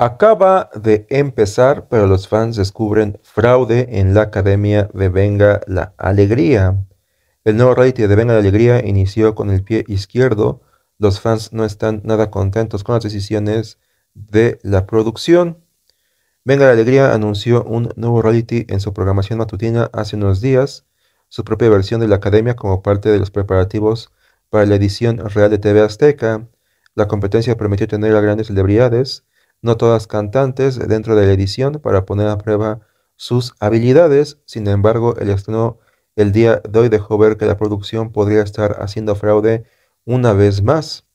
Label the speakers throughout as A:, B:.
A: Acaba de empezar, pero los fans descubren fraude en la academia de Venga la Alegría. El nuevo reality de Venga la Alegría inició con el pie izquierdo. Los fans no están nada contentos con las decisiones de la producción. Venga la Alegría anunció un nuevo reality en su programación matutina hace unos días, su propia versión de la academia como parte de los preparativos para la edición real de TV Azteca. La competencia permitió tener a grandes celebridades no todas cantantes dentro de la edición para poner a prueba sus habilidades. Sin embargo, el estreno el día de hoy dejó ver que la producción podría estar haciendo fraude una vez más.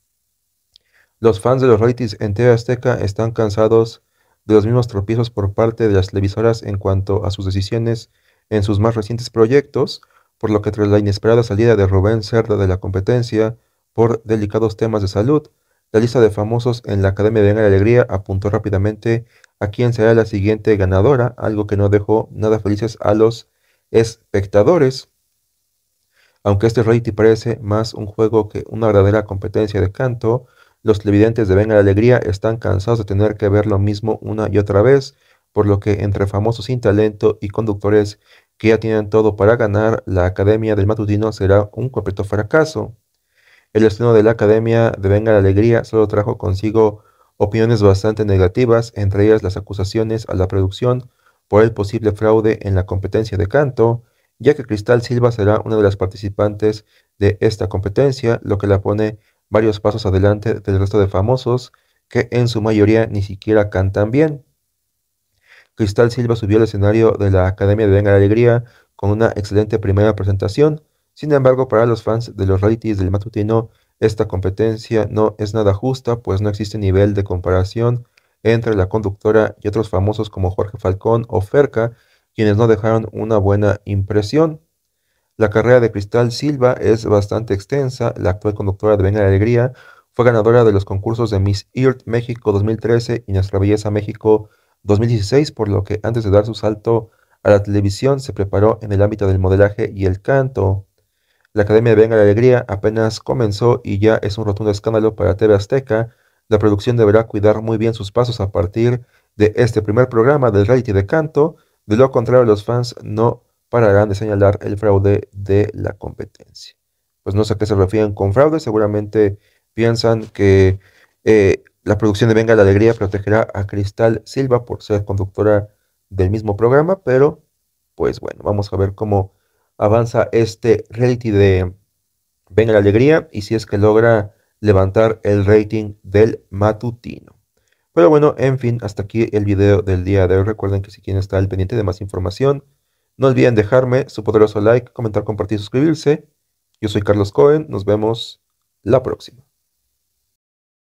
A: Los fans de los ratings en TV Azteca están cansados de los mismos tropiezos por parte de las televisoras en cuanto a sus decisiones en sus más recientes proyectos, por lo que tras la inesperada salida de Rubén Cerda de la competencia por delicados temas de salud, la lista de famosos en la Academia de Venga la Alegría apuntó rápidamente a quién será la siguiente ganadora, algo que no dejó nada felices a los espectadores. Aunque este reality parece más un juego que una verdadera competencia de canto, los televidentes de Venga la Alegría están cansados de tener que ver lo mismo una y otra vez, por lo que entre famosos sin talento y conductores que ya tienen todo para ganar, la Academia del Matutino será un completo fracaso. El estreno de la Academia de Venga la Alegría solo trajo consigo opiniones bastante negativas, entre ellas las acusaciones a la producción por el posible fraude en la competencia de canto, ya que Cristal Silva será una de las participantes de esta competencia, lo que la pone varios pasos adelante del resto de famosos que en su mayoría ni siquiera cantan bien. Cristal Silva subió al escenario de la Academia de Venga la Alegría con una excelente primera presentación, sin embargo, para los fans de los realities del matutino, esta competencia no es nada justa, pues no existe nivel de comparación entre la conductora y otros famosos como Jorge Falcón o Ferca, quienes no dejaron una buena impresión. La carrera de Cristal Silva es bastante extensa. La actual conductora de Venga la Alegría fue ganadora de los concursos de Miss Earth México 2013 y Nuestra Belleza México 2016, por lo que antes de dar su salto a la televisión se preparó en el ámbito del modelaje y el canto. La Academia de Venga la Alegría apenas comenzó y ya es un rotundo escándalo para TV Azteca. La producción deberá cuidar muy bien sus pasos a partir de este primer programa del reality de canto. De lo contrario, los fans no pararán de señalar el fraude de la competencia. Pues no sé a qué se refieren con fraude, seguramente piensan que eh, la producción de Venga la Alegría protegerá a Cristal Silva por ser conductora del mismo programa, pero pues bueno, vamos a ver cómo avanza este reality de Venga la Alegría y si es que logra levantar el rating del matutino. Pero bueno, en fin, hasta aquí el video del día de hoy. Recuerden que si quieren estar al pendiente de más información, no olviden dejarme su poderoso like, comentar, compartir, y suscribirse. Yo soy Carlos Cohen, nos vemos la próxima.